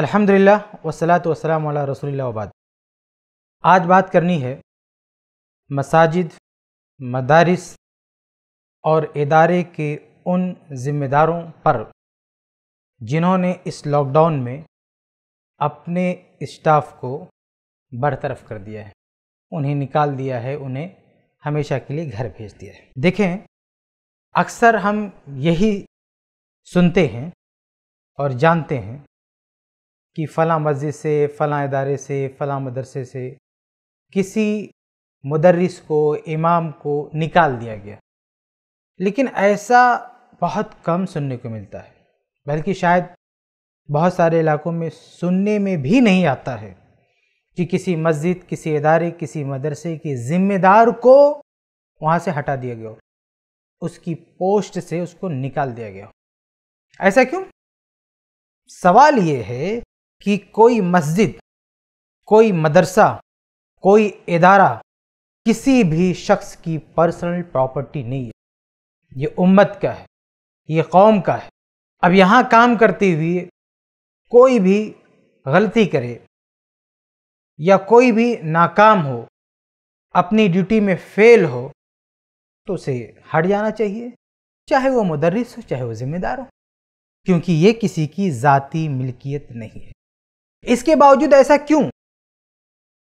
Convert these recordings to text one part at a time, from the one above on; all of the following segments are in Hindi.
अलहमदिल्ला वसलात वसलाम रसोल्लाबाद आज बात करनी है मसाजिद मदारस और इदारे के उन ज़िम्मेदारों पर जिन्होंने इस लॉकडाउन में अपने स्टाफ को बरतरफ कर दिया है उन्हें निकाल दिया है उन्हें हमेशा के लिए घर भेज दिया है देखें अक्सर हम यही सुनते हैं और जानते हैं कि फ़लाँ मस्जिद से फ़लाँ इदारे से फ़लाँ मदरसे से किसी मदरस को इमाम को निकाल दिया गया लेकिन ऐसा बहुत कम सुनने को मिलता है बल्कि शायद बहुत सारे इलाकों में सुनने में भी नहीं आता है कि किसी मस्जिद किसी इदारे किसी मदरसे के ज़िम्मेदार को वहाँ से हटा दिया गया उसकी पोस्ट से उसको निकाल दिया गया ऐसा क्यों सवाल ये है कि कोई मस्जिद कोई मदरसा कोई इदारा किसी भी शख्स की पर्सनल प्रॉपर्टी नहीं है ये उम्मत का है ये कौम का है अब यहाँ काम करते हुए कोई भी गलती करे या कोई भी नाकाम हो अपनी ड्यूटी में फेल हो तो उसे हट जाना चाहिए चाहे वो मदरस हो चाहे वो ज़िम्मेदार हो क्योंकि ये किसी की ज़ाती मिल्कियत नहीं है इसके बावजूद ऐसा क्यों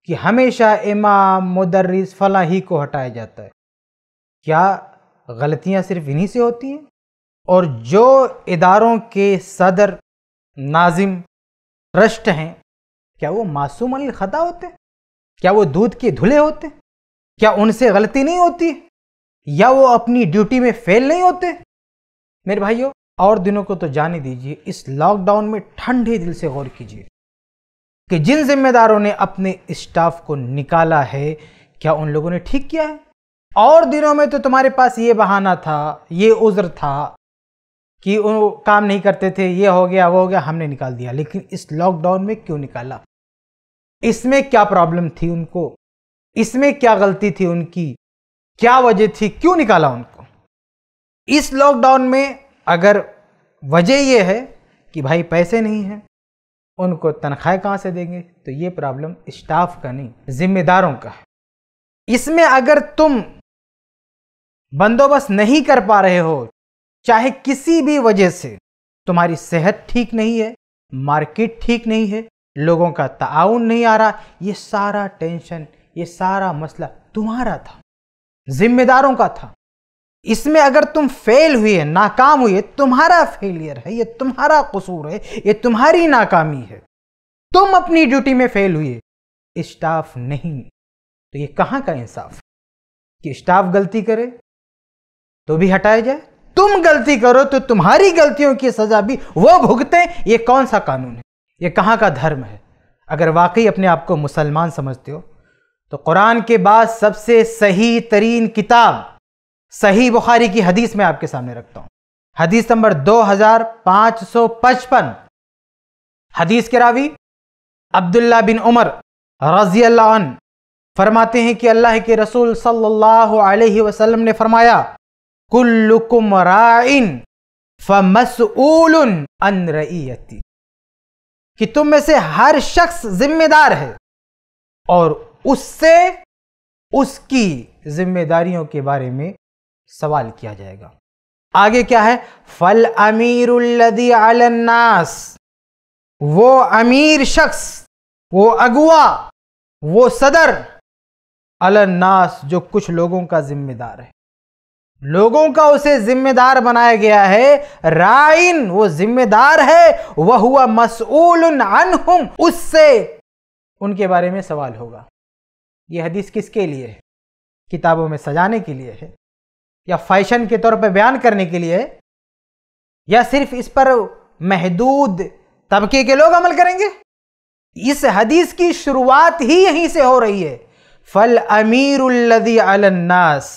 कि हमेशा इमाम मुदर्रिस फलाही को हटाया जाता है क्या गलतियां सिर्फ इन्हीं से होती हैं और जो इदारों के सदर नाजिम ट्रस्ट हैं क्या वो मासूम अनिल खता होते क्या वो दूध के धुले होते क्या उनसे गलती नहीं होती या वो अपनी ड्यूटी में फेल नहीं होते मेरे भाइयों और दिनों को तो जाने दीजिए इस लॉकडाउन में ठंडे दिल से गौर कीजिए कि जिन जिम्मेदारों ने अपने स्टाफ को निकाला है क्या उन लोगों ने ठीक किया है और दिनों में तो तुम्हारे पास ये बहाना था ये उज़्र था कि वो काम नहीं करते थे ये हो गया वो हो गया हमने निकाल दिया लेकिन इस लॉकडाउन में क्यों निकाला इसमें क्या प्रॉब्लम थी उनको इसमें क्या गलती थी उनकी क्या वजह थी क्यों निकाला उनको इस लॉकडाउन में अगर वजह यह है कि भाई पैसे नहीं हैं उनको तनख्वाह कहाँ से देंगे तो ये प्रॉब्लम स्टाफ का नहीं जिम्मेदारों का है इसमें अगर तुम बंदोबस्त नहीं कर पा रहे हो चाहे किसी भी वजह से तुम्हारी सेहत ठीक नहीं है मार्केट ठीक नहीं है लोगों का ताउन नहीं आ रहा ये सारा टेंशन ये सारा मसला तुम्हारा था जिम्मेदारों का था इसमें अगर तुम फेल हुए नाकाम हुए तुम्हारा फेलियर है ये तुम्हारा कसूर है ये तुम्हारी नाकामी है तुम अपनी ड्यूटी में फेल हुए स्टाफ नहीं तो ये कहां का इंसाफ कि स्टाफ गलती करे तो भी हटाया जाए तुम गलती करो तो तुम्हारी गलतियों की सजा भी वो भुगते ये कौन सा कानून है ये कहां का धर्म है अगर वाकई अपने आप को मुसलमान समझते हो तो कुरान के बाद सबसे सही तरीन किताब सही बुखारी की हदीस में आपके सामने रखता हूं हदीस नंबर 2555 हदीस के रावी अब्दुल्ला बिन उमर रजी अल्लाह फरमाते हैं कि अल्लाह के रसूल सल्लल्लाहु अलैहि वसल्लम ने फरमाया कुल्लुकुम राइन फमसऊल अन रईयती कि तुम में से हर शख्स जिम्मेदार है और उससे उसकी जिम्मेदारियों के बारे में सवाल किया जाएगा आगे क्या है फल अमीर अलन्नास वो अमीर शख्स वो अगुआ वो सदर अलन्नास जो कुछ लोगों का जिम्मेदार है लोगों का उसे जिम्मेदार बनाया गया है राइन वो जिम्मेदार है वह हुआ मसूल अनहुम उससे उनके बारे में सवाल होगा यह हदीस किसके लिए है किताबों में सजाने के लिए है या फैशन के तौर पर बयान करने के लिए या सिर्फ इस पर महदूद तबके के लोग अमल करेंगे इस हदीस की शुरुआत ही यहीं से हो रही है फल अमीर अलन्नास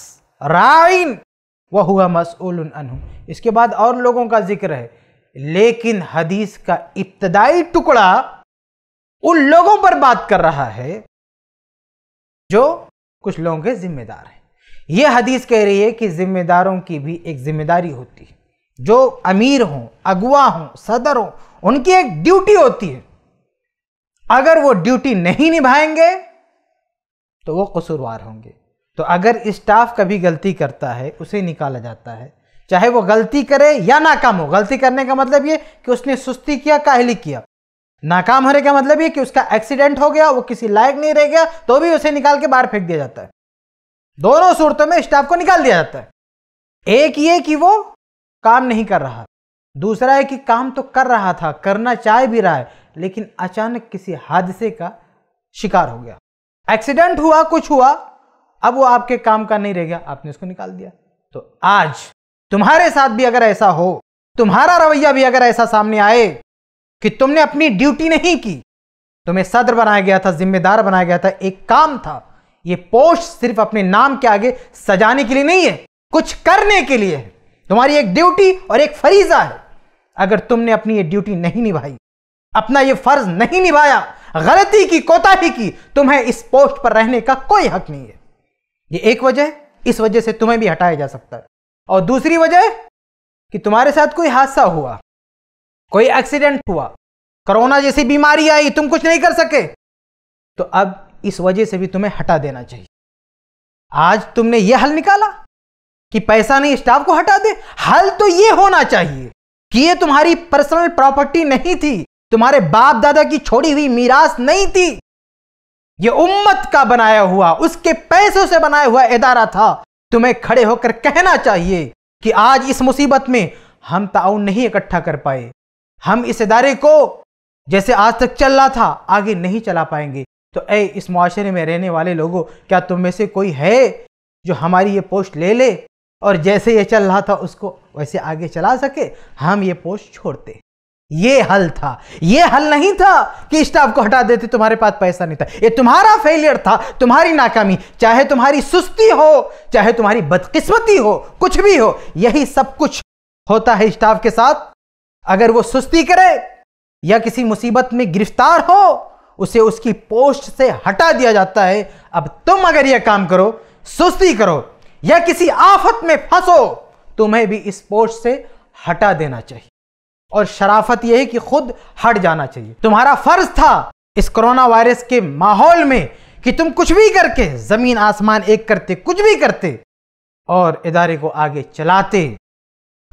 राइन वह हुआ मसूल अनहु इसके बाद और लोगों का जिक्र है लेकिन हदीस का इब्तदाई टुकड़ा उन लोगों पर बात कर रहा है जो कुछ लोगों के जिम्मेदार हैं ये हदीस कह रही है कि ज़िम्मेदारों की भी एक ज़िम्मेदारी होती है जो अमीर हों अगुआ हों सदर हों उनकी एक ड्यूटी होती है अगर वो ड्यूटी नहीं निभाएंगे तो वो कसूरवार होंगे तो अगर स्टाफ कभी गलती करता है उसे निकाला जाता है चाहे वो गलती करे या नाकाम हो गलती करने का मतलब ये कि उसने सुस्ती किया काहली किया नाकाम होने का मतलब ये कि उसका एक्सीडेंट हो गया वो किसी लायक नहीं रह गया तो भी उसे निकाल के बाहर फेंक दिया जाता है दोनों सूरतों में स्टाफ को निकाल दिया जाता है एक ये कि वो काम नहीं कर रहा दूसरा है कि काम तो कर रहा था करना चाह भी रहा है लेकिन अचानक किसी हादसे का शिकार हो गया एक्सीडेंट हुआ कुछ हुआ अब वो आपके काम का नहीं रह गया आपने उसको निकाल दिया तो आज तुम्हारे साथ भी अगर ऐसा हो तुम्हारा रवैया भी अगर ऐसा सामने आए कि तुमने अपनी ड्यूटी नहीं की तुम्हें सदर बनाया गया था जिम्मेदार बनाया गया था एक काम था ये पोस्ट सिर्फ अपने नाम के आगे सजाने के लिए नहीं है कुछ करने के लिए है तुम्हारी एक ड्यूटी और एक फरीजा है अगर तुमने अपनी ये ड्यूटी नहीं निभाई अपना ये फर्ज नहीं निभाया गलती की कोताही की तुम्हें इस पोस्ट पर रहने का कोई हक नहीं है ये एक वजह है इस वजह से तुम्हें भी हटाया जा सकता है और दूसरी वजह कि तुम्हारे साथ कोई हादसा हुआ कोई एक्सीडेंट हुआ कोरोना जैसी बीमारी आई तुम कुछ नहीं कर सके तो अब इस वजह से भी तुम्हें हटा देना चाहिए आज तुमने यह हल निकाला कि पैसा नहीं स्टाफ को हटा दे हल तो यह होना चाहिए कि यह तुम्हारी पर्सनल प्रॉपर्टी नहीं थी तुम्हारे बाप दादा की छोड़ी हुई मीरास नहीं थी ये उम्मत का बनाया हुआ उसके पैसों से बनाया हुआ इदारा था तुम्हें खड़े होकर कहना चाहिए कि आज इस मुसीबत में हम ताउन नहीं इकट्ठा कर पाए हम इस इदारे को जैसे आज तक चल रहा था आगे नहीं चला पाएंगे तो ए इस माशरे में रहने वाले लोगों क्या तुम में से कोई है जो हमारी ये पोस्ट ले ले और जैसे ये चल रहा था उसको वैसे आगे चला सके हम ये पोस्ट छोड़ते ये हल था ये हल नहीं था कि स्टाफ को हटा देते तुम्हारे पास पैसा नहीं था ये तुम्हारा फेलियर था तुम्हारी नाकामी चाहे तुम्हारी सुस्ती हो चाहे तुम्हारी बदकिस्मती हो कुछ भी हो यही सब कुछ होता है स्टाफ के साथ अगर वो सुस्ती करे या किसी मुसीबत में गिरफ्तार हो उसे उसकी पोस्ट से हटा दिया जाता है अब तुम अगर यह काम करो सुस्ती करो या किसी आफत में फंसो तुम्हें भी इस पोस्ट से हटा देना चाहिए और शराफत यह है कि खुद हट जाना चाहिए तुम्हारा फर्ज था इस कोरोना वायरस के माहौल में कि तुम कुछ भी करके ज़मीन आसमान एक करते कुछ भी करते और इदारे को आगे चलाते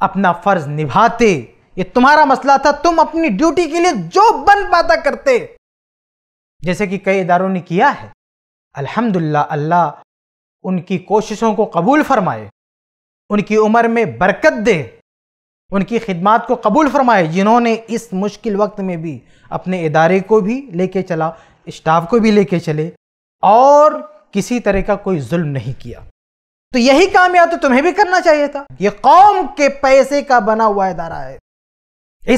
अपना फ़र्ज निभाते ये तुम्हारा मसला था तुम अपनी ड्यूटी के लिए जो बन पाता करते जैसे कि कई इदारों ने किया है अल्हम्दुलिल्लाह अल्लाह उनकी कोशिशों को कबूल फरमाए उनकी उम्र में बरकत दे उनकी खिदमत को कबूल फरमाए जिन्होंने इस मुश्किल वक्त में भी अपने इदारे को भी लेके चला स्टाफ को भी लेके चले और किसी तरह का कोई जुल्म नहीं किया तो यही काम या तो तुम्हें भी करना चाहिए था ये कौम के पैसे का बना हुआ इदारा है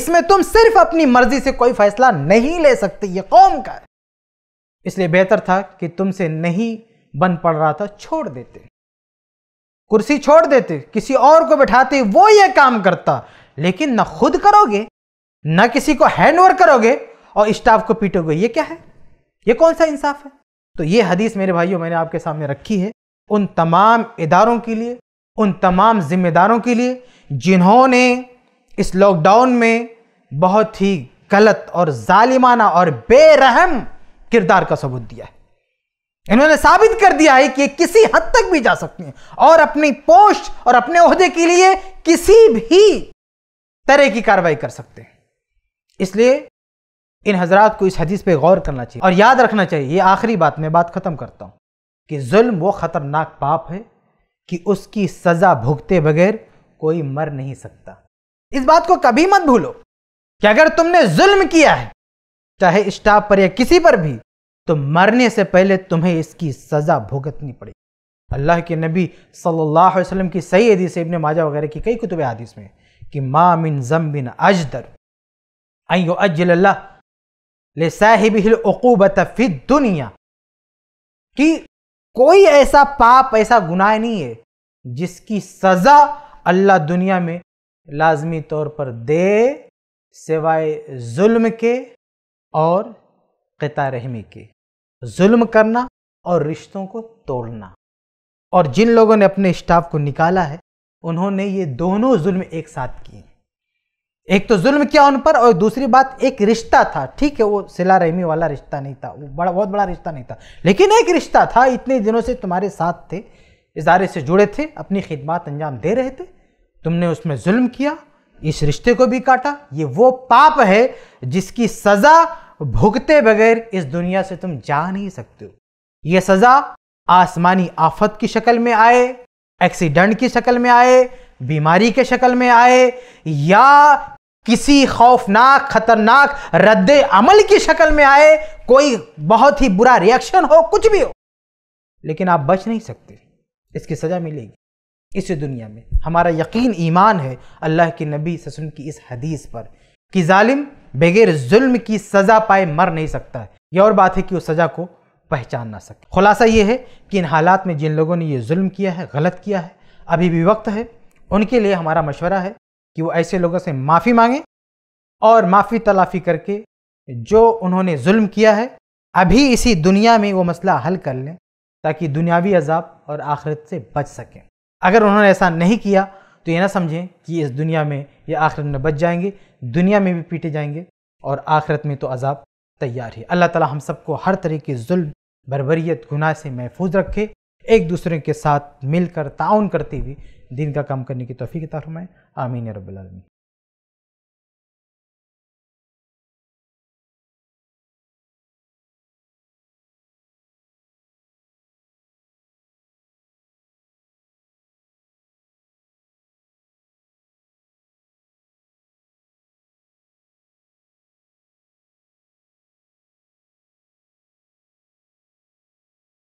इसमें तुम सिर्फ अपनी मर्जी से कोई फैसला नहीं ले सकते ये कौम का है इसलिए बेहतर था कि तुमसे नहीं बन पड़ रहा था छोड़ देते कुर्सी छोड़ देते किसी और को बैठाते वो ये काम करता लेकिन ना खुद करोगे ना किसी को हैंड ओवर करोगे और स्टाफ को पीटोगे ये क्या है ये कौन सा इंसाफ है तो ये हदीस मेरे भाइयों मैंने आपके सामने रखी है उन तमाम इदारों के लिए उन तमाम जिम्मेदारों के लिए जिन्होंने इस लॉकडाउन में बहुत ही गलत और जालिमाना और बेरहम किरदार का सबूत दिया है इन्होंने साबित कर दिया है कि किसी हद तक भी जा सकती हैं और अपनी पोस्ट और अपने ओहदे के लिए किसी भी तरह की कार्रवाई कर सकते हैं इसलिए इन हजरात को इस हदीस पे गौर करना चाहिए और याद रखना चाहिए ये आखिरी बात मैं बात ख़त्म करता हूं कि जुल्म वो ख़तरनाक पाप है कि उसकी सज़ा भुगते बगैर कोई मर नहीं सकता इस बात को कभी मत भूलो कि अगर तुमने जुल्म किया है चाहे स्टाफ पर या किसी पर भी तो मरने से पहले तुम्हें इसकी सज़ा भुगतनी पड़ेगी अल्लाह के नबी सल्लल्लाहु अलैहि वसल्लम की सही हदीस इब्ने माजा वगैरह की कई कुतुब हदीस में कि मा मिन जम्बिन बिन अजदर अयो अजल्ला ले साहिब अकूबत फिद दुनिया कि कोई ऐसा पाप ऐसा गुनाह नहीं है जिसकी सज़ा अल्लाह दुनिया में लाजमी तौर पर दे सिवाय जुल्म के और कता रहमी की जुल्म करना और रिश्तों को तोड़ना और जिन लोगों ने अपने स्टाफ को निकाला है उन्होंने ये दोनों जुल्म एक साथ किए एक तो जुल्म किया उन पर और दूसरी बात एक रिश्ता था ठीक है वो सिला रहमी वाला रिश्ता नहीं था वो बड़ा बहुत बड़ा रिश्ता नहीं था लेकिन एक रिश्ता था इतने दिनों से तुम्हारे साथ थे इजारे से जुड़े थे अपनी खिदमत अंजाम दे रहे थे तुमने उसमें जुल्म किया इस रिश्ते को भी काटा ये वो पाप है जिसकी सजा भुगते बगैर इस दुनिया से तुम जा नहीं सकते हो यह सजा आसमानी आफत की शक्ल में आए एक्सीडेंट की शक्ल में आए बीमारी के शक्ल में आए या किसी खौफनाक खतरनाक रद्द अमल की शक्ल में आए कोई बहुत ही बुरा रिएक्शन हो कुछ भी हो लेकिन आप बच नहीं सकते इसकी सजा मिलेगी इस दुनिया में हमारा यकीन ईमान है अल्लाह के नबी ससुन की इस हदीस पर कि जालिम बगैर जुल्म की सज़ा पाए मर नहीं सकता है यह और बात है कि उस सज़ा को पहचान ना सके खुलासा ये है कि इन हालात में जिन लोगों ने ये जुल्म किया है गलत किया है अभी भी वक्त है उनके लिए हमारा मशवरा है कि वो ऐसे लोगों से माफ़ी मांगें और माफ़ी तलाफ़ी करके जो उन्होंने जुल्म किया है अभी इसी दुनिया में वो मसला हल कर लें ताकि दुनियावी अजाब और आखिरत से बच सकें अगर उन्होंने ऐसा नहीं किया तो ये ना समझें कि इस दुनिया में ये आखिरत में बच जाएंगे दुनिया में भी पीटे जाएंगे और आखिरत में तो अजाब तैयार है अल्लाह ताला हम सबको हर तरह के जुल्म बरबरीत गुनाह से महफूज रखे एक दूसरे के साथ मिलकर ताउन करते हुए दिन का काम करने की तोफ़ी के तरफ आमीन रबालमीन